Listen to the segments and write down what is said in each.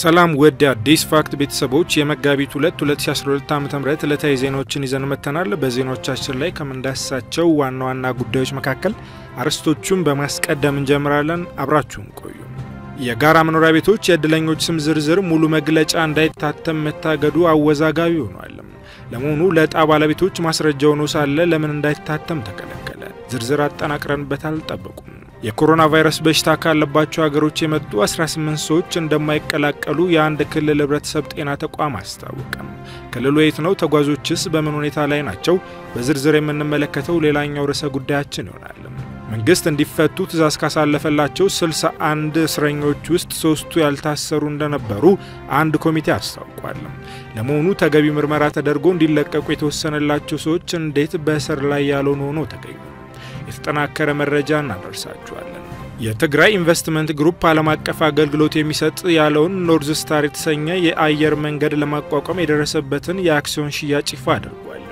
ሰላም ወደ አዲስ ፋክት ቤተሰቦች የመጋቢት 2 2012 ዓ ም ዕለታዊ ዜናዎችን ይዘን መጥተናል። በዜናዎቻችን ላይ ከምንዳስሳቸው ዋና ዋና ጉዳዮች መካከል አርዕስቶቹን በማስቀደም እንጀምራለን። አብራችሁን ቆዩ። የጋራ መኖሪያ ቤቶች የዕድለኞች ስም ዝርዝር ሙሉ መግለጫ እንዳይታተም መታገዱ አወዛጋቢ ሆኗል። ለመሆኑ ለዕጣ ባለቤቶች ማስረጃ ሆኖ ሳለ ለምን እንዳይታተም ተከለከለ? ዝርዝር አጠናቅረንበታል፣ ጠብቁም የኮሮና ቫይረስ በሽታ ካለባቸው ሀገሮች የመጡ 18 ሰዎች እንደማይቀላቀሉ የአንድ ክልል ህብረተሰብ ጤና ተቋም አስታወቀም። ክልሉ የት ነው? ተጓዦችስ በምን ሁኔታ ላይ ናቸው? በዝርዝር የምንመለከተው ሌላኛው ርዕሰ ጉዳያችን ይሆናል። መንግስት እንዲፈቱ ትእዛዝ ካሳለፈላቸው 61 እስረኞች ውስጥ ሶስቱ ያልታሰሩ እንደነበሩ አንድ ኮሚቴ አስታውቋል። ለመሆኑ ተገቢ ምርመራ ተደርጎ እንዲለቀቁ የተወሰነላቸው ሰዎች እንዴት በእስር ላይ ያልሆኑ ሆነው ተገኙ? የተጠናከረ መረጃ እናደርሳችኋለን። የትግራይ ኢንቨስትመንት ግሩፕ ዓለም አቀፍ አገልግሎት የሚሰጥ ያለውን ኖርዝ ስታር የተሰኘ የአየር መንገድ ለማቋቋም የደረሰበትን የአክሲዮን ሽያጭ ይፋ አድርጓል።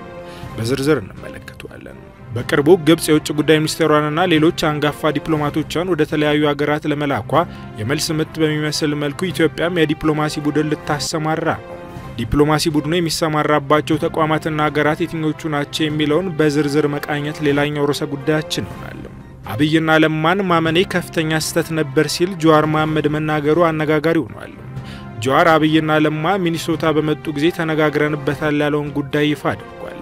በዝርዝር እንመለከተዋለን። በቅርቡ ግብፅ የውጭ ጉዳይ ሚኒስቴሯንና ሌሎች አንጋፋ ዲፕሎማቶቿን ወደ ተለያዩ ሀገራት ለመላኳ የመልስ ምት በሚመስል መልኩ ኢትዮጵያም የዲፕሎማሲ ቡድን ልታሰማራ ነው። ዲፕሎማሲ ቡድኑ የሚሰማራባቸው ተቋማትና ሀገራት የትኞቹ ናቸው የሚለውን በዝርዝር መቃኘት ሌላኛው ርዕሰ ጉዳያችን ይሆናል። አብይና ለማን ማመኔ ከፍተኛ ስህተት ነበር ሲል ጀዋር መሐመድ መናገሩ አነጋጋሪ ሆኗል። ጀዋር አብይና ለማ ሚኒሶታ በመጡ ጊዜ ተነጋግረንበታል ያለውን ጉዳይ ይፋ አድርጓል።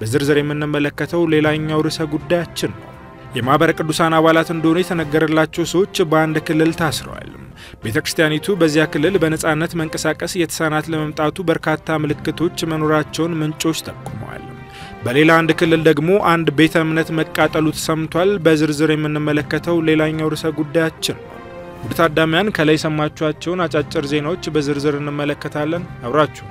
በዝርዝር የምንመለከተው ሌላኛው ርዕሰ ጉዳያችን ነው። የማኅበረ ቅዱሳን አባላት እንደሆኑ የተነገረላቸው ሰዎች በአንድ ክልል ታስረዋል። ቤተ ክርስቲያኒቱ በዚያ ክልል በነፃነት መንቀሳቀስ የተሳናት ለመምጣቱ በርካታ ምልክቶች መኖራቸውን ምንጮች ጠቁመዋል። በሌላ አንድ ክልል ደግሞ አንድ ቤተ እምነት መቃጠሉ ተሰምቷል። በዝርዝር የምንመለከተው ሌላኛው ርዕሰ ጉዳያችን ነው። ውድ ታዳሚያን ከላይ የሰማችኋቸውን አጫጭር ዜናዎች በዝርዝር እንመለከታለን። አብራችሁ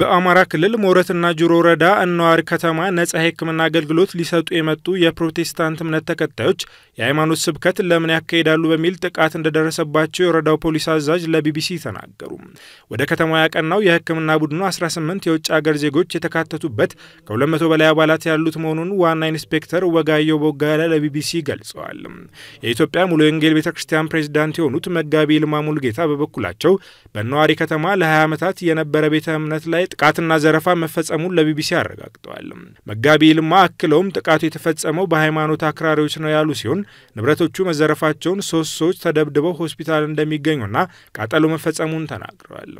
በአማራ ክልል ሞረትና ጆሮ ወረዳ እነዋሪ ከተማ ነጻ የሕክምና አገልግሎት ሊሰጡ የመጡ የፕሮቴስታንት እምነት ተከታዮች የሃይማኖት ስብከት ለምን ያካሂዳሉ በሚል ጥቃት እንደደረሰባቸው የወረዳው ፖሊስ አዛዥ ለቢቢሲ ተናገሩ። ወደ ከተማው ያቀናው የሕክምና ቡድኑ 18 የውጭ አገር ዜጎች የተካተቱበት ከ200 በላይ አባላት ያሉት መሆኑን ዋና ኢንስፔክተር ወጋየው ቦጋለ ለቢቢሲ ገልጸዋል። የኢትዮጵያ ሙሉ ወንጌል ቤተ ክርስቲያን ፕሬዚዳንት የሆኑት መጋቢ ልማ ሙልጌታ በበኩላቸው በነዋሪ ከተማ ለ20 ዓመታት የነበረ ቤተ እምነት ላይ ላይ ጥቃትና ዘረፋ መፈጸሙን ለቢቢሲ አረጋግጠዋል። መጋቢ ይልማ አክለውም ጥቃቱ የተፈጸመው በሃይማኖት አክራሪዎች ነው ያሉ ሲሆን ንብረቶቹ መዘረፋቸውን፣ ሶስት ሰዎች ተደብድበው ሆስፒታል እንደሚገኙና ቃጠሎ መፈጸሙን ተናግረዋል።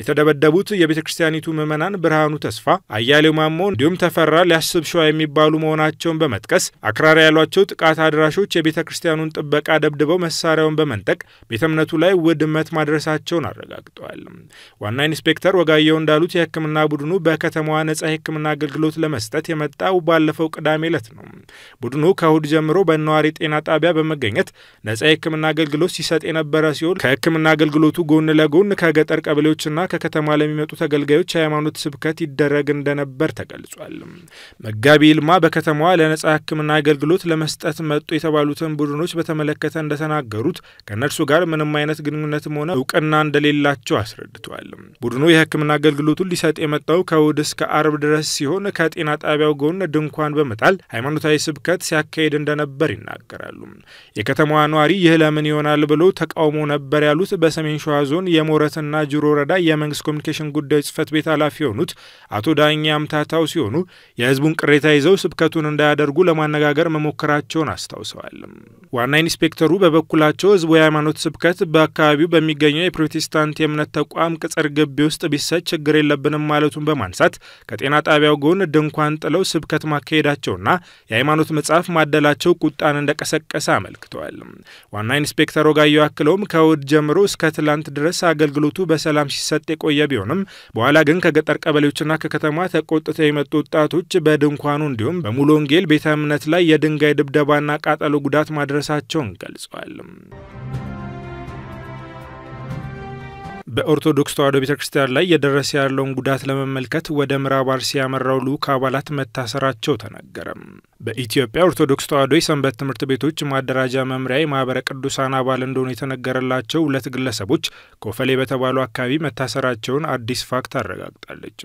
የተደበደቡት የቤተ ክርስቲያኒቱ ምዕመናን ብርሃኑ ተስፋ፣ አያሌው ማሞ እንዲሁም ተፈራ ሊያስብ ሸዋ የሚባሉ መሆናቸውን በመጥቀስ አክራሪ ያሏቸው ጥቃት አድራሾች የቤተ ክርስቲያኑን ጥበቃ ደብድበው መሳሪያውን በመንጠቅ ቤተ እምነቱ ላይ ውድመት ማድረሳቸውን አረጋግጠዋል። ዋና ኢንስፔክተር ወጋየው እንዳሉት የህክምና ቡድኑ በከተማዋ ነጻ የህክምና አገልግሎት ለመስጠት የመጣው ባለፈው ቅዳሜ ዕለት ነው። ቡድኑ ከእሁድ ጀምሮ በነዋሪ ጤና ጣቢያ በመገኘት ነጻ የህክምና አገልግሎት ሲሰጥ የነበረ ሲሆን ከህክምና አገልግሎቱ ጎን ለጎን ከገጠር ቀበሌዎችና ከከተማ ለሚመጡ ተገልጋዮች የሃይማኖት ስብከት ይደረግ እንደነበር ተገልጿል። መጋቢ ይልማ በከተማዋ ለነጻ ህክምና አገልግሎት ለመስጠት መጡ የተባሉትን ቡድኖች በተመለከተ እንደተናገሩት ከእነርሱ ጋር ምንም አይነት ግንኙነትም ሆነ እውቅና እንደሌላቸው አስረድቷል። ቡድኑ የህክምና አገልግሎቱን ሊሰጥ የመጣው ከእሁድ እስከ አርብ ድረስ ሲሆን ከጤና ጣቢያው ጎን ድንኳን በመጣል ሃይማኖታዊ ስብከት ሲያካሄድ እንደነበር ይናገራሉ። የከተማዋ ነዋሪ ይህ ለምን ይሆናል ብሎ ተቃውሞ ነበር ያሉት በሰሜን ሸዋ ዞን የሞረትና ጅሮ ወረዳ የመንግስት ኮሚኒኬሽን ጉዳዮች ጽህፈት ቤት ኃላፊ የሆኑት አቶ ዳኛ አምታታው ሲሆኑ የህዝቡን ቅሬታ ይዘው ስብከቱን እንዳያደርጉ ለማነጋገር መሞከራቸውን አስታውሰዋል። ዋና ኢንስፔክተሩ በበኩላቸው ህዝቡ የሃይማኖት ስብከት በአካባቢው በሚገኘው የፕሮቴስታንት የእምነት ተቋም ቅጽር ግቢ ውስጥ ቢሰጥ ችግር የለብንም ማለቱን በማንሳት ከጤና ጣቢያው ጎን ድንኳን ጥለው ስብከት ማካሄዳቸውና የሃይማኖት መጽሐፍ ማደላቸው ቁጣን እንደቀሰቀሰ አመልክተዋል። ዋና ኢንስፔክተር ወጋየሁ አክለውም ከእሁድ ጀምሮ እስከ ትላንት ድረስ አገልግሎቱ በሰላም ሲሰጥ የቆየ ቢሆንም በኋላ ግን ከገጠር ቀበሌዎችና ከከተማ ተቆጥተው የመጡ ወጣቶች በድንኳኑ እንዲሁም በሙሉ ወንጌል ቤተ እምነት ላይ የድንጋይ ድብደባና ቃጠሎ ጉዳት ማድረሳቸውን ገልጿል። በኦርቶዶክስ ተዋሕዶ ቤተ ክርስቲያን ላይ የደረሰ ያለውን ጉዳት ለመመልከት ወደ ምዕራብ አርሲ ያመራው ልዑክ አባላት መታሰራቸው ተነገረም። በኢትዮጵያ ኦርቶዶክስ ተዋህዶ የሰንበት ትምህርት ቤቶች ማደራጃ መምሪያ የማኅበረ ቅዱሳን አባል እንደሆኑ የተነገረላቸው ሁለት ግለሰቦች ኮፈሌ በተባሉ አካባቢ መታሰራቸውን አዲስ ፋክት አረጋግጣለች።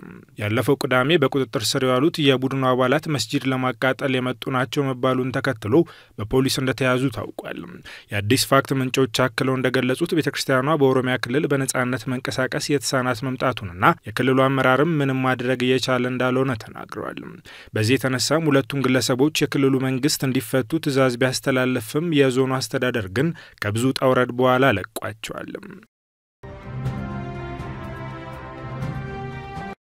ያለፈው ቅዳሜ በቁጥጥር ስር የዋሉት የቡድኑ አባላት መስጂድ ለማቃጠል የመጡ ናቸው መባሉን ተከትሎ በፖሊስ እንደተያዙ ታውቋል። የአዲስ ፋክት ምንጮች አክለው እንደገለጹት ቤተ ክርስቲያኗ በኦሮሚያ ክልል በነጻነት በነጻነት መንቀሳቀስ የተሳናት መምጣቱንና የክልሉ አመራርም ምንም ማድረግ እየቻለ እንዳልሆነ ተናግረዋል። በዚህ የተነሳም ሁለቱን ግለሰቦች የክልሉ መንግስት እንዲፈቱ ትዕዛዝ ቢያስተላልፍም የዞኑ አስተዳደር ግን ከብዙ ጠውረድ በኋላ ለቋቸዋል።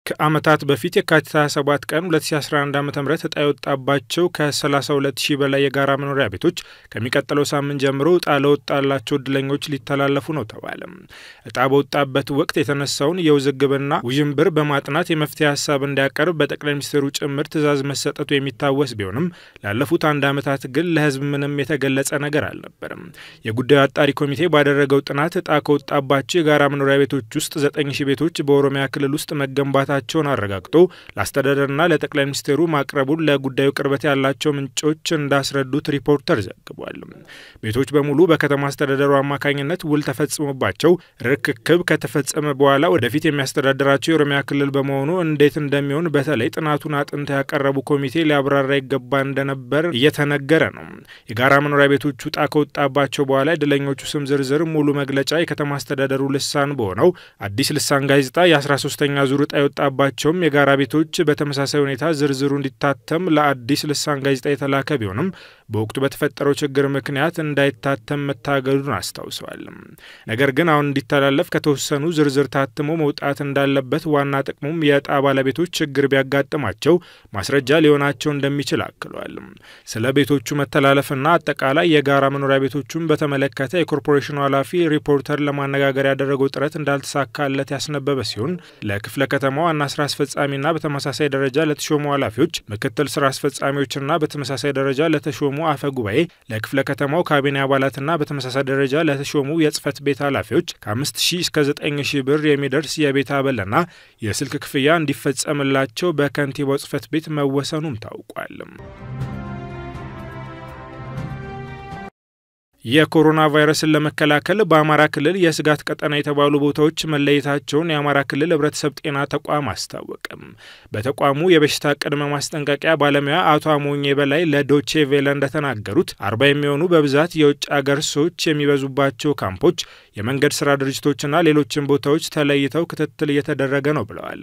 ከዓመታት በፊት የካቲት 27 ቀን 2011 ዓ ም እጣ የወጣባቸው ከ32 ሺህ በላይ የጋራ መኖሪያ ቤቶች ከሚቀጥለው ሳምንት ጀምሮ እጣ ለወጣላቸው እድለኞች ሊተላለፉ ነው ተባለ። እጣ በወጣበት ወቅት የተነሳውን የውዝግብና ውዥንብር በማጥናት የመፍትሄ ሀሳብ እንዲያቀርብ በጠቅላይ ሚኒስትሩ ጭምር ትዕዛዝ መሰጠቱ የሚታወስ ቢሆንም ላለፉት አንድ ዓመታት ግን ለህዝብ ምንም የተገለጸ ነገር አልነበርም። የጉዳዩ አጣሪ ኮሚቴ ባደረገው ጥናት እጣ ከወጣባቸው የጋራ መኖሪያ ቤቶች ውስጥ 9 ሺህ ቤቶች በኦሮሚያ ክልል ውስጥ መገንባት መሰጠታቸውን አረጋግጦ ለአስተዳደርና ለጠቅላይ ሚኒስትሩ ማቅረቡን ለጉዳዩ ቅርበት ያላቸው ምንጮች እንዳስረዱት ሪፖርተር ዘግቧል። ቤቶች በሙሉ በከተማ አስተዳደሩ አማካኝነት ውል ተፈጽሞባቸው ርክክብ ከተፈጸመ በኋላ ወደፊት የሚያስተዳድራቸው የኦሮሚያ ክልል በመሆኑ እንዴት እንደሚሆን በተለይ ጥናቱን አጥንተ ያቀረቡ ኮሚቴ ሊያብራራ ይገባ እንደነበር እየተነገረ ነው። የጋራ መኖሪያ ቤቶች ውጣ ከወጣባቸው በኋላ የድለኞቹ ስም ዝርዝር ሙሉ መግለጫ የከተማ አስተዳደሩ ልሳን በሆነው አዲስ ልሳን ጋዜጣ የ13ኛ ዙር ዕጣ የወጣ የተወጣባቸውም የጋራ ቤቶች በተመሳሳይ ሁኔታ ዝርዝሩ እንዲታተም ለአዲስ ልሳን ጋዜጣ የተላከ ቢሆንም በወቅቱ በተፈጠረው ችግር ምክንያት እንዳይታተም መታገዱን አስታውሰዋል። ነገር ግን አሁን እንዲተላለፍ ከተወሰኑ ዝርዝር ታትሞ መውጣት እንዳለበት ዋና ጥቅሙም የዕጣ ባለቤቶች ችግር ቢያጋጥማቸው ማስረጃ ሊሆናቸው እንደሚችል አክሏል። ስለ ቤቶቹ መተላለፍና አጠቃላይ የጋራ መኖሪያ ቤቶቹን በተመለከተ የኮርፖሬሽኑ ኃላፊ ሪፖርተር ለማነጋገር ያደረገው ጥረት እንዳልተሳካለት ያስነበበ ሲሆን ለክፍለ ከተማዋ ዋና ስራ አስፈጻሚና በተመሳሳይ ደረጃ ለተሾሙ ኃላፊዎች፣ ምክትል ስራ አስፈጻሚዎችና በተመሳሳይ ደረጃ ለተሾሙ አፈ ጉባኤ፣ ለክፍለ ከተማው ካቢኔ አባላትና በተመሳሳይ ደረጃ ለተሾሙ የጽህፈት ቤት ኃላፊዎች ከ 5000 እስከ 9 ብር የሚደርስ የቤት አበልና የስልክ ክፍያ እንዲፈጸምላቸው በከንቲባው ጽህፈት ቤት መወሰኑም ታውቋል። የኮሮና ቫይረስን ለመከላከል በአማራ ክልል የስጋት ቀጠና የተባሉ ቦታዎች መለየታቸውን የአማራ ክልል ህብረተሰብ ጤና ተቋም አስታወቅም። በተቋሙ የበሽታ ቅድመ ማስጠንቀቂያ ባለሙያ አቶ አሞኜ በላይ ለዶቼ ቬለ እንደተናገሩት አርባ የሚሆኑ በብዛት የውጭ አገር ሰዎች የሚበዙባቸው ካምፖች የመንገድ ስራ ድርጅቶችና ሌሎችን ቦታዎች ተለይተው ክትትል እየተደረገ ነው ብለዋል።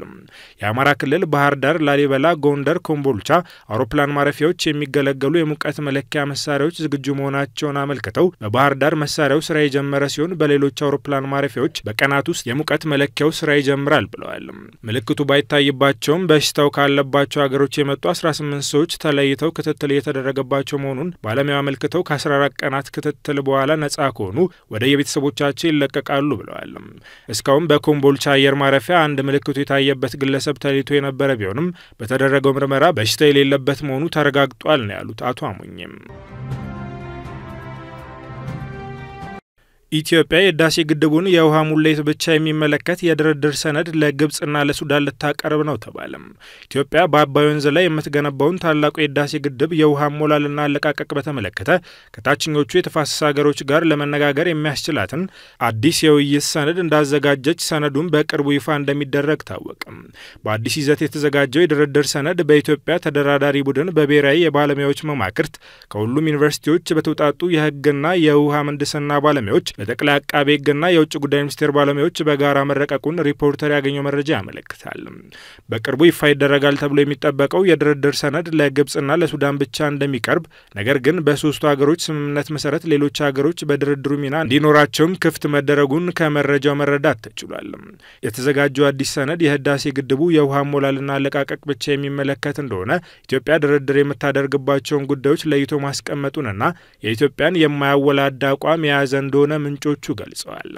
የአማራ ክልል ባህር ዳር፣ ላሊበላ፣ ጎንደር፣ ኮምቦልቻ አውሮፕላን ማረፊያዎች የሚገለገሉ የሙቀት መለኪያ መሳሪያዎች ዝግጁ መሆናቸውን አመልክተው በባህር ዳር መሳሪያው ስራ የጀመረ ሲሆን በሌሎች አውሮፕላን ማረፊያዎች በቀናት ውስጥ የሙቀት መለኪያው ስራ ይጀምራል ብለዋል። ምልክቱ ባይታይባቸውም በሽታው ካለባቸው ሀገሮች የመጡ 18 ሰዎች ተለይተው ክትትል እየተደረገባቸው መሆኑን ባለሙያው አመልክተው ከ14 ቀናት ክትትል በኋላ ነጻ ከሆኑ ወደ የቤተሰቦቻቸው ይለቀቃሉ ብለዋል። እስካሁን በኮምቦልቻ አየር ማረፊያ አንድ ምልክቱ የታየበት ግለሰብ ተለይቶ የነበረ ቢሆንም በተደረገው ምርመራ በሽታ የሌለበት መሆኑ ተረጋግጧል ነው ያሉት አቶ አሙኝም። ኢትዮጵያ የህዳሴ ግድቡን የውሃ ሙሌት ብቻ የሚመለከት የድርድር ሰነድ ለግብጽና ለሱዳን ልታቀርብ ነው ተባለም። ኢትዮጵያ በአባይ ወንዝ ላይ የምትገነባውን ታላቁ የህዳሴ ግድብ የውሃ ሞላልና አለቃቀቅ በተመለከተ ከታችኞቹ የተፋሰስ ሀገሮች ጋር ለመነጋገር የሚያስችላትን አዲስ የውይይት ሰነድ እንዳዘጋጀች ሰነዱን በቅርቡ ይፋ እንደሚደረግ ታወቅም። በአዲስ ይዘት የተዘጋጀው የድርድር ሰነድ በኢትዮጵያ ተደራዳሪ ቡድን በብሔራዊ የባለሙያዎች መማክርት ከሁሉም ዩኒቨርሲቲዎች በተውጣጡ የህግና የውሃ ምህንድስና ባለሙያዎች በጠቅላይ አቃቤ ሕግና የውጭ ጉዳይ ሚኒስቴር ባለሙያዎች በጋራ መረቀቁን ሪፖርተር ያገኘው መረጃ ያመለክታል። በቅርቡ ይፋ ይደረጋል ተብሎ የሚጠበቀው የድርድር ሰነድ ለግብጽና ለሱዳን ብቻ እንደሚቀርብ፣ ነገር ግን በሶስቱ ሀገሮች ስምምነት መሰረት ሌሎች ሀገሮች በድርድሩ ሚና እንዲኖራቸውም ክፍት መደረጉን ከመረጃው መረዳት ተችሏል። የተዘጋጀው አዲስ ሰነድ የህዳሴ ግድቡ የውሃ ሞላልና አለቃቀቅ ብቻ የሚመለከት እንደሆነ ኢትዮጵያ ድርድር የምታደርግባቸውን ጉዳዮች ለይቶ ማስቀመጡንና የኢትዮጵያን የማያወላዳ አቋም የያዘ እንደሆነ ምንጮቹ ገልጸዋል።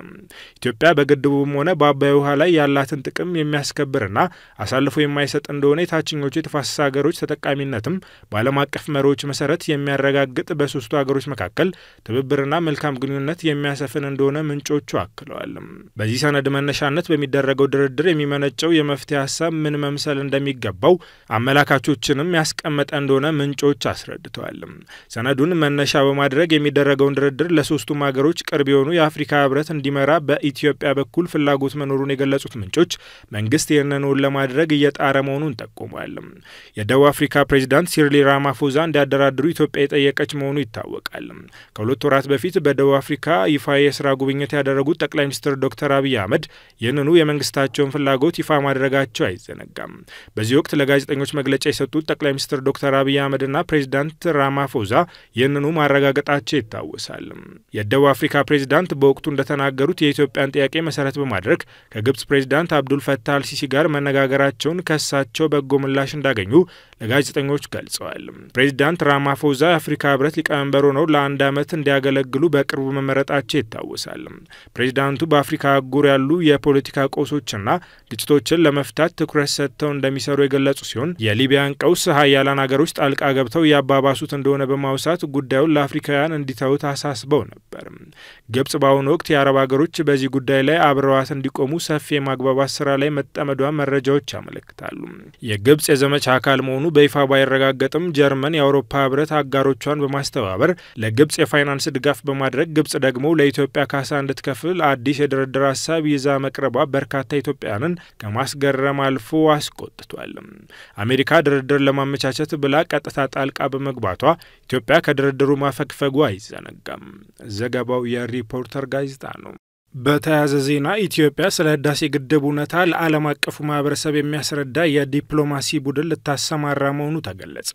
ኢትዮጵያ በግድቡም ሆነ በአባይ ውሃ ላይ ያላትን ጥቅም የሚያስከብርና አሳልፎ የማይሰጥ እንደሆነ የታችኞቹ የተፋሰስ ሀገሮች ተጠቃሚነትም በዓለም አቀፍ መሪዎች መሰረት የሚያረጋግጥ በሶስቱ ሀገሮች መካከል ትብብርና መልካም ግንኙነት የሚያሰፍን እንደሆነ ምንጮቹ አክለዋል። በዚህ ሰነድ መነሻነት በሚደረገው ድርድር የሚመነጨው የመፍትሄ ሀሳብ ምን መምሰል እንደሚገባው አመላካቾችንም ያስቀመጠ እንደሆነ ምንጮች አስረድተዋል። ሰነዱን መነሻ በማድረግ የሚደረገውን ድርድር ለሶስቱም ሀገሮች ቅርብ ሚሊዮኑ የአፍሪካ ህብረት እንዲመራ በኢትዮጵያ በኩል ፍላጎት መኖሩን የገለጹት ምንጮች መንግስት ይህንኑን ለማድረግ እየጣረ መሆኑን ጠቁሟል። የደቡብ አፍሪካ ፕሬዚዳንት ሲሪል ራማፎዛ እንዲያደራድሩ ኢትዮጵያ የጠየቀች መሆኑ ይታወቃል። ከሁለት ወራት በፊት በደቡብ አፍሪካ ይፋ የስራ ጉብኝት ያደረጉት ጠቅላይ ሚኒስትር ዶክተር አብይ አህመድ ይህንኑ የመንግስታቸውን ፍላጎት ይፋ ማድረጋቸው አይዘነጋም። በዚህ ወቅት ለጋዜጠኞች መግለጫ የሰጡት ጠቅላይ ሚኒስትር ዶክተር አብይ አህመድና ፕሬዚዳንት ራማፎዛ ይህንኑ ማረጋገጣቸው ይታወሳል። የደቡብ አፍሪካ ፕሬዚዳንት ፕሬዚዳንት በወቅቱ እንደተናገሩት የኢትዮጵያን ጥያቄ መሰረት በማድረግ ከግብጽ ፕሬዚዳንት አብዱል ፈታህ አልሲሲ ጋር መነጋገራቸውን ከሳቸው በጎ ምላሽ እንዳገኙ ለጋዜጠኞች ገልጸዋል። ፕሬዚዳንት ራማፎዛ የአፍሪካ ህብረት ሊቀመንበር ሆነው ለአንድ ዓመት እንዲያገለግሉ በቅርቡ መመረጣቸው ይታወሳል። ፕሬዚዳንቱ በአፍሪካ አህጉር ያሉ የፖለቲካ ቆሶችና ግጭቶችን ለመፍታት ትኩረት ሰጥተው እንደሚሰሩ የገለጹ ሲሆን የሊቢያን ቀውስ ሀያላን ሀገሮች ጣልቃ ገብተው ያባባሱት እንደሆነ በማውሳት ጉዳዩን ለአፍሪካውያን እንዲተውት አሳስበው ነበር። ግብጽ በአሁኑ ወቅት የአረብ ሀገሮች በዚህ ጉዳይ ላይ አብረዋት እንዲቆሙ ሰፊ የማግባባት ስራ ላይ መጠመዷን መረጃዎች ያመለክታሉ። የግብጽ የዘመቻ አካል መሆኑ መሆኑ በይፋ ባይረጋገጥም ጀርመን የአውሮፓ ህብረት አጋሮቿን በማስተባበር ለግብጽ የፋይናንስ ድጋፍ በማድረግ ግብጽ ደግሞ ለኢትዮጵያ ካሳ እንድትከፍል አዲስ የድርድር ሀሳብ ይዛ መቅረቧ በርካታ ኢትዮጵያንን ከማስገረም አልፎ አስቆጥቷል። አሜሪካ ድርድር ለማመቻቸት ብላ ቀጥታ ጣልቃ በመግባቷ ኢትዮጵያ ከድርድሩ ማፈግፈጉ አይዘነጋም። ዘገባው የሪፖርተር ጋዜጣ ነው። በተያያዘ ዜና ኢትዮጵያ ስለ ህዳሴ ግድብ እውነታ ለዓለም አቀፉ ማህበረሰብ የሚያስረዳ የዲፕሎማሲ ቡድን ልታሰማራ መሆኑ ተገለጸ።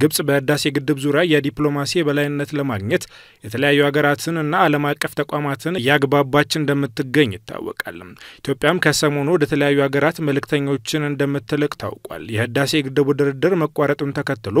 ግብጽ በህዳሴ ግድብ ዙሪያ የዲፕሎማሲ የበላይነት ለማግኘት የተለያዩ ሀገራትን እና ዓለም አቀፍ ተቋማትን እያግባባች እንደምትገኝ ይታወቃል። ኢትዮጵያም ከሰሞኑ ወደ ተለያዩ ሀገራት መልእክተኞችን እንደምትልቅ ታውቋል። የህዳሴ ግድቡ ድርድር መቋረጡን ተከትሎ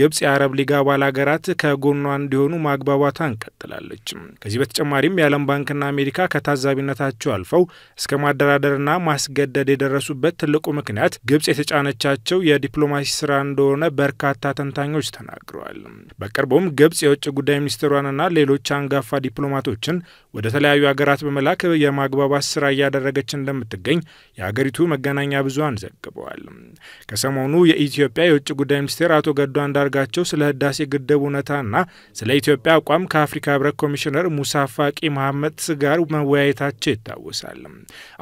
ግብጽ የአረብ ሊግ አባል ሀገራት ከጎኗ እንዲሆኑ ማግባባቷን ቀጥላለች። ከዚህ በተጨማሪም የዓለም ባንክና አሜሪካ አሜሪካ ከታዛቢነታቸው አልፈው እስከ ማደራደርና ማስገደድ የደረሱበት ትልቁ ምክንያት ግብጽ የተጫነቻቸው የዲፕሎማሲ ስራ እንደሆነ በርካታ ተንታኞች ተናግረዋል። በቅርቡም ግብጽ የውጭ ጉዳይ ሚኒስትሯንና ሌሎች አንጋፋ ዲፕሎማቶችን ወደ ተለያዩ ሀገራት በመላክ የማግባባት ስራ እያደረገች እንደምትገኝ የሀገሪቱ መገናኛ ብዙሃን ዘግበዋል። ከሰሞኑ የኢትዮጵያ የውጭ ጉዳይ ሚኒስቴር አቶ ገዱ አንዳርጋቸው ስለ ህዳሴ ግድብ እውነታና ስለ ኢትዮጵያ አቋም ከአፍሪካ ህብረት ኮሚሽነር ሙሳ ፋቂ መሐመድ ጋር መወያየታቸው ይታወሳል።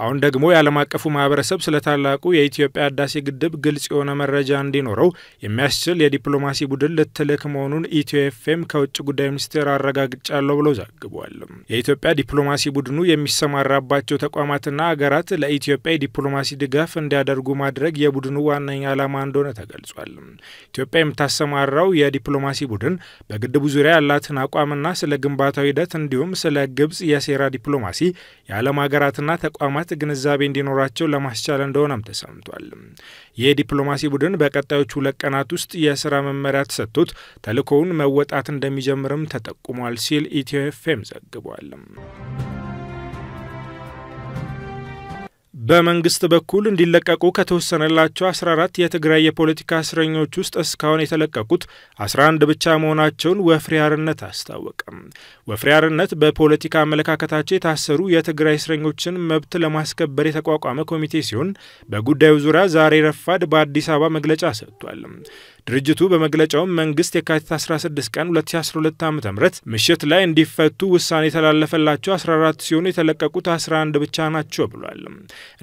አሁን ደግሞ የዓለም አቀፉ ማህበረሰብ ስለ ታላቁ የኢትዮጵያ ህዳሴ ግድብ ግልጽ የሆነ መረጃ እንዲኖረው የሚያስችል የዲፕሎማሲ ቡድን ልትልክ መሆኑን ኢትዮ ኤፍኤም ከውጭ ጉዳይ ሚኒስቴር አረጋግጫለሁ ብሎ ዘግቧል። የኢትዮጵያ ዲፕሎማሲ ቡድኑ የሚሰማራባቸው ተቋማትና አገራት ለኢትዮጵያ የዲፕሎማሲ ድጋፍ እንዲያደርጉ ማድረግ የቡድኑ ዋነኛ ዓላማ እንደሆነ ተገልጿል። ኢትዮጵያ የምታሰማራው የዲፕሎማሲ ቡድን በግድቡ ዙሪያ ያላትን አቋምና ስለ ግንባታው ሂደት እንዲሁም ስለ ግብጽ የሴራ ዲፕሎማሲ የዓለም ሀገራትና ተቋማት ግንዛቤ እንዲኖራቸው ለማስቻል እንደሆነም ተሰምቷል። የዲፕሎማሲ ቡድን በቀጣዮቹ ሁለት ቀናት ውስጥ የስራ መመሪያ ተሰጥቶት ተልእኮውን መወጣት እንደሚጀምርም ተጠቁሟል ሲል ኢትዮ ኤፍ ኤም ዘግቧል። በመንግስት በኩል እንዲለቀቁ ከተወሰነላቸው 14 የትግራይ የፖለቲካ እስረኞች ውስጥ እስካሁን የተለቀቁት 11 ብቻ መሆናቸውን ወፍሪያርነት አርነት አስታወቀም። ወፍሪያርነት አርነት በፖለቲካ አመለካከታቸው የታሰሩ የትግራይ እስረኞችን መብት ለማስከበር የተቋቋመ ኮሚቴ ሲሆን በጉዳዩ ዙሪያ ዛሬ ረፋድ በአዲስ አበባ መግለጫ ሰጥቷል። ድርጅቱ በመግለጫውም መንግስት የካቲት 16 ቀን 2012 ዓ ም ምሽት ላይ እንዲፈቱ ውሳኔ የተላለፈላቸው 14 ሲሆኑ የተለቀቁት 11 ብቻ ናቸው ብሏል።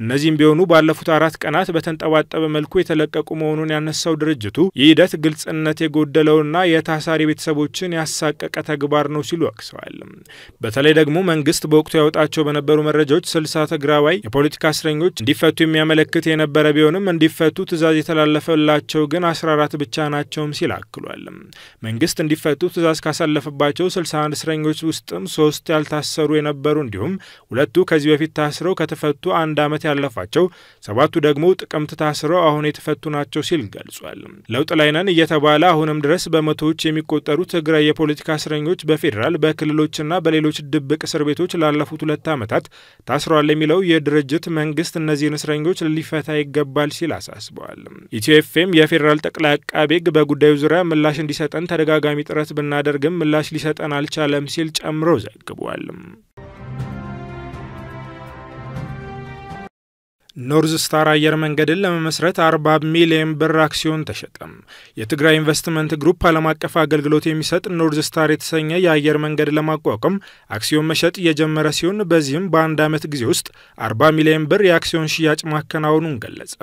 እነዚህም ቢሆኑ ባለፉት አራት ቀናት በተንጠባጠበ መልኩ የተለቀቁ መሆኑን ያነሳው ድርጅቱ ይህ ሂደት ግልጽነት የጎደለውና የታሳሪ ቤተሰቦችን ያሳቀቀ ተግባር ነው ሲሉ ወቅሰዋል። በተለይ ደግሞ መንግስት በወቅቱ ያወጣቸው በነበሩ መረጃዎች 60 ትግራዋይ የፖለቲካ እስረኞች እንዲፈቱ የሚያመለክት የነበረ ቢሆንም እንዲፈቱ ትዕዛዝ የተላለፈላቸው ግን 14 ብቻ ብቻ ናቸውም ሲል አክሏል። መንግስት እንዲፈቱ ትእዛዝ ካሳለፈባቸው 61 እስረኞች ውስጥም ሶስት ያልታሰሩ የነበሩ እንዲሁም ሁለቱ ከዚህ በፊት ታስረው ከተፈቱ አንድ ዓመት ያለፋቸው ሰባቱ ደግሞ ጥቅምት ታስረው አሁን የተፈቱ ናቸው ሲል ገልጿል። ለውጥ ላይ ነን እየተባለ አሁንም ድረስ በመቶዎች የሚቆጠሩ ትግራይ የፖለቲካ እስረኞች በፌዴራል በክልሎችና በሌሎች ድብቅ እስር ቤቶች ላለፉት ሁለት ዓመታት ታስረዋል የሚለው የድርጅት መንግስት እነዚህን እስረኞች ሊፈታ ይገባል ሲል አሳስበዋል። ኢትዮ የፌዴራል ጠቅላይ አቃቤ ሕግ በጉዳዩ ዙሪያ ምላሽ እንዲሰጠን ተደጋጋሚ ጥረት ብናደርግም ምላሽ ሊሰጠን አልቻለም ሲል ጨምሮ ዘግቧል። ኖርዝ ስታር አየር መንገድን ለመመስረት 40 ሚሊዮን ብር አክሲዮን ተሸጠም። የትግራይ ኢንቨስትመንት ግሩፕ ዓለም አቀፍ አገልግሎት የሚሰጥ ኖርዝ ስታር የተሰኘ የአየር መንገድ ለማቋቋም አክሲዮን መሸጥ እየጀመረ ሲሆን በዚህም በአንድ ዓመት ጊዜ ውስጥ 40 ሚሊዮን ብር የአክሲዮን ሽያጭ ማከናወኑን ገለጸ።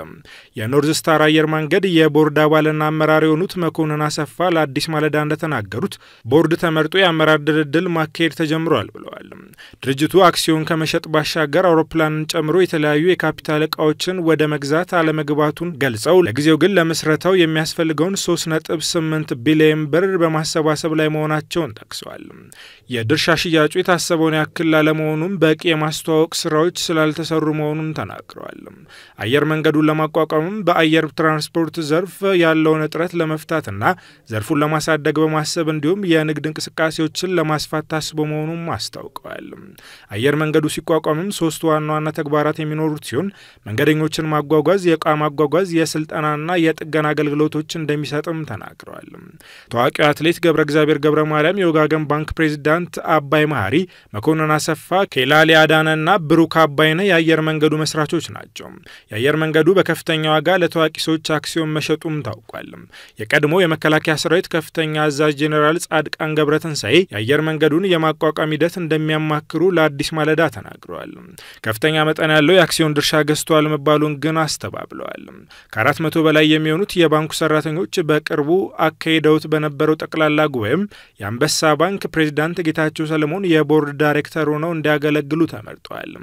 የኖርዝ ስታር አየር መንገድ የቦርድ አባልና አመራር የሆኑት መኮንን አሰፋ ለአዲስ ማለዳ እንደተናገሩት ቦርድ ተመርጦ የአመራር ድልድል ማካሄድ ተጀምሯል ብለዋል። ድርጅቱ አክሲዮን ከመሸጥ ባሻገር አውሮፕላንን ጨምሮ የተለያዩ የካፒታል እቃዎችን ወደ መግዛት አለመግባቱን ገልጸው ለጊዜው ግን ለምስረታው የሚያስፈልገውን 3.8 ቢሊዮን ብር በማሰባሰብ ላይ መሆናቸውን ጠቅሰዋል። የድርሻ ሽያጩ የታሰበውን ያክል ላለመሆኑም በቂ የማስተዋወቅ ስራዎች ስላልተሰሩ መሆኑን ተናግረዋል። አየር መንገዱን ለማቋቋምም በአየር ትራንስፖርት ዘርፍ ያለውን እጥረት ለመፍታትና ዘርፉን ለማሳደግ በማሰብ እንዲሁም የንግድ እንቅስቃሴዎችን ለማስፋት ታስቦ መሆኑም አስታውቀዋል። አየር መንገዱ ሲቋቋምም ሶስት ዋና ዋና ተግባራት የሚኖሩት ሲሆን መንገደኞችን ማጓጓዝ፣ የእቃ ማጓጓዝ፣ የስልጠናና የጥገና አገልግሎቶች እንደሚሰጥም ተናግረዋል። ታዋቂው አትሌት ገብረ እግዚአብሔር ገብረ ማርያም፣ የወጋገን ባንክ ፕሬዚዳንት አባይ መሀሪ መኮንን አሰፋ፣ ኬላሊ አዳነና ብሩክ አባይነ የአየር መንገዱ መስራቾች ናቸው። የአየር መንገዱ በከፍተኛ ዋጋ ለታዋቂ ሰዎች አክሲዮን መሸጡም ታውቋል። የቀድሞ የመከላከያ ሰራዊት ከፍተኛ አዛዥ ጄኔራል ጻድቃን ገብረትንሳኤ የአየር መንገዱን የማቋቋም ሂደት እንደሚያማክሩ ለአዲስ ማለዳ ተናግረዋል። ከፍተኛ መጠን ያለው የአክሲዮን ድርሻ ገ ተከስቷል መባሉን ግን አስተባብለዋል። ከአራት መቶ በላይ የሚሆኑት የባንኩ ሰራተኞች በቅርቡ አካሂደውት በነበረው ጠቅላላ ጉባኤም የአንበሳ ባንክ ፕሬዚዳንት ጌታቸው ሰለሞን የቦርድ ዳይሬክተር ሆነው እንዲያገለግሉ ተመርጠዋል።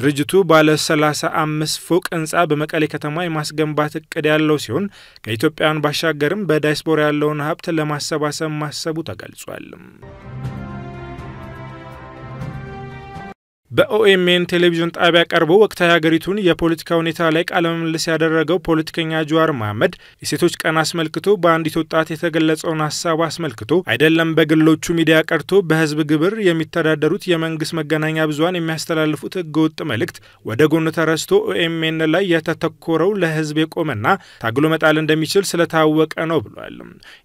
ድርጅቱ ባለ 35 ፎቅ ህንፃ በመቀሌ ከተማ የማስገንባት እቅድ ያለው ሲሆን ከኢትዮጵያውያን ባሻገርም በዳያስፖራ ያለውን ሀብት ለማሰባሰብ ማሰቡ ተገልጿል። በኦኤምኤን ቴሌቪዥን ጣቢያ ቀርቦ ወቅታዊ ሀገሪቱን የፖለቲካ ሁኔታ ላይ ቃለምልልስ ያደረገው ፖለቲከኛ ጀዋር መሐመድ የሴቶች ቀን አስመልክቶ በአንዲት ወጣት የተገለጸውን ሀሳብ አስመልክቶ አይደለም በግሎቹ ሚዲያ ቀርቶ በህዝብ ግብር የሚተዳደሩት የመንግስት መገናኛ ብዙሀን የሚያስተላልፉት ህገወጥ መልእክት ወደ ጎን ተረስቶ ኦኤምኤን ላይ የተተኮረው ለህዝብ የቆመና ታግሎ መጣል እንደሚችል ስለታወቀ ነው ብሏል።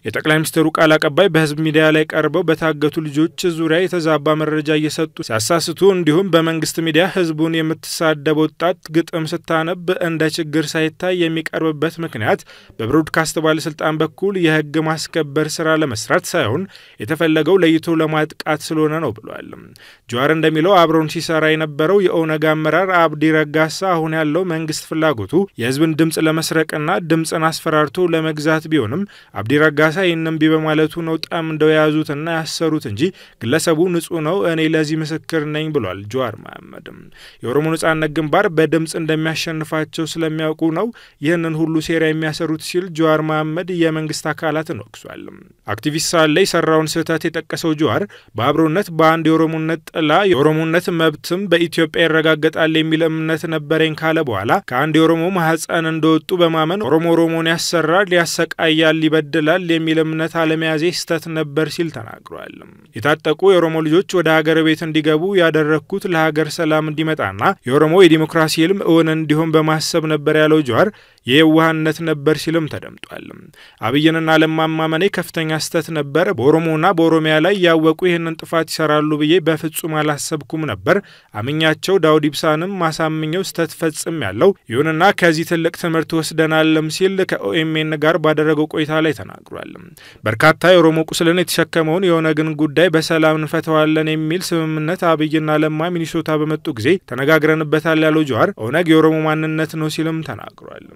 የጠቅላይ ሚኒስትሩ ቃል አቀባይ በህዝብ ሚዲያ ላይ ቀርበው በታገቱ ልጆች ዙሪያ የተዛባ መረጃ እየሰጡ ሲያሳስቱ እንዲሁም በመንግስት ሚዲያ ህዝቡን የምትሳደብ ወጣት ግጥም ስታነብ እንደ ችግር ሳይታይ የሚቀርብበት ምክንያት በብሮድካስት ባለስልጣን በኩል የህግ ማስከበር ስራ ለመስራት ሳይሆን የተፈለገው ለይቶ ለማጥቃት ስለሆነ ነው ብሏል። ጀዋር እንደሚለው አብሮን ሲሰራ የነበረው የኦነግ አመራር አብዲ ረጋሳ አሁን ያለው መንግስት ፍላጎቱ የህዝብን ድምፅ ለመስረቅና ድምፅን አስፈራርቶ ለመግዛት ቢሆንም አብዲ ረጋሳ ይህንም ቢበማለቱ በማለቱ ነው ጠምደው የያዙትና ያሰሩት እንጂ ግለሰቡ ንጹህ ነው፣ እኔ ለዚህ ምስክር ነኝ ብሏል። ጀዋር መሐመድም የኦሮሞ ነጻነት ግንባር በድምፅ እንደሚያሸንፋቸው ስለሚያውቁ ነው ይህንን ሁሉ ሴራ የሚያሰሩት ሲል ጁዋር መሐመድ የመንግስት አካላትን ወቅሷል። አክቲቪስት ሳለ የሰራውን ስህተት የጠቀሰው ጁዋር በአብሮነት በአንድ የኦሮሞነት ጥላ የኦሮሞነት መብትም በኢትዮጵያ ይረጋገጣል የሚል እምነት ነበረኝ ካለ በኋላ ከአንድ የኦሮሞ ማህፀን እንደወጡ በማመን ኦሮሞ ኦሮሞን ያሰራል፣ ያሰቃያል፣ ይበድላል የሚል እምነት አለመያዜ ስህተት ነበር ሲል ተናግሯል። የታጠቁ የኦሮሞ ልጆች ወደ ሀገር ቤት እንዲገቡ ያደረግኩት ለሀገር ሰላም እንዲመጣና የኦሮሞ የዲሞክራሲ ህልም እውን እንዲሆን በማሰብ ነበር ያለው ጀዋር የየዋህነት ነበር ሲልም ተደምጧል። አብይንና ለማማመኔ ከፍተኛ ስህተት ነበር። በኦሮሞና በኦሮሚያ ላይ ያወቁ ይህንን ጥፋት ይሰራሉ ብዬ በፍጹም አላሰብኩም ነበር። አምኛቸው ዳውድ ኢብሳንም ማሳምኘው ስህተት ፈጽም ያለው ይሁንና ከዚህ ትልቅ ትምህርት ወስደናልም ሲል ከኦኤምኤን ጋር ባደረገው ቆይታ ላይ ተናግሯል። በርካታ የኦሮሞ ቁስልን የተሸከመውን የኦነግን ጉዳይ በሰላም እንፈተዋለን የሚል ስምምነት አብይና ለማም ሚኒሶታ በመጡ ጊዜ ተነጋግረንበታል ያለው ጀዋር ኦነግ የኦሮሞ ማንነት ነው ሲልም ተናግሯል።